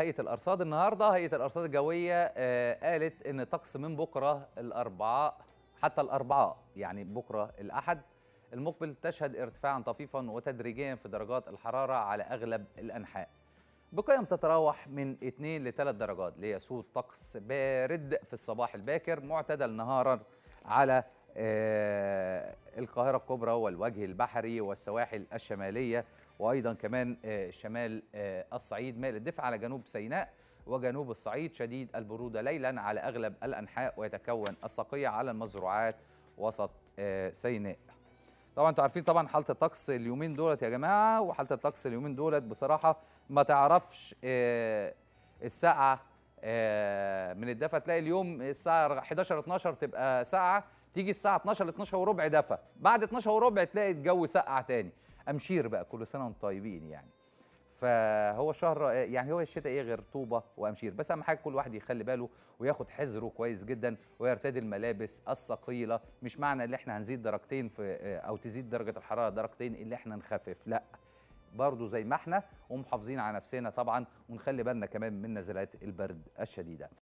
هيئه الارصاد النهارده هيئه الارصاد الجويه آه، قالت ان طقس من بكره الاربعاء حتى الاربعاء يعني بكره الاحد المقبل تشهد ارتفاعا طفيفا وتدريجيا في درجات الحراره على اغلب الانحاء بقيم تتراوح من 2 ل 3 درجات ليسود طقس بارد في الصباح الباكر معتدل نهارا على آه، القاهرة الكبرى والوجه البحري والسواحل الشمالية وأيضا كمان آه، شمال آه، الصعيد مال الدفع على جنوب سيناء وجنوب الصعيد شديد البرودة ليلا على أغلب الأنحاء ويتكون السقية على المزروعات وسط آه، سيناء طبعا انتوا عارفين طبعا حاله الطقس اليومين دولت يا جماعه وحاله الطقس اليومين دولت بصراحه ما تعرفش الساعه من الدفا تلاقي اليوم الساعه 11 12 تبقى ساعه تيجي الساعه 12 ل 12 وربع دفى بعد 12 وربع تلاقي الجو سقع تاني امشير بقى كل سنه وانتم طيبين يعني فهو شهر يعني هو الشتاء ايه غير طوبه وامشير بس اهم حاجه كل واحد يخلي باله وياخد حذره كويس جدا ويرتدي الملابس الثقيله مش معنى ان احنا هنزيد درجتين في او تزيد درجه الحراره درجتين اللي احنا نخفف لا برضه زي ما احنا ومحافظين على نفسنا طبعا ونخلي بالنا كمان من نزلات البرد الشديده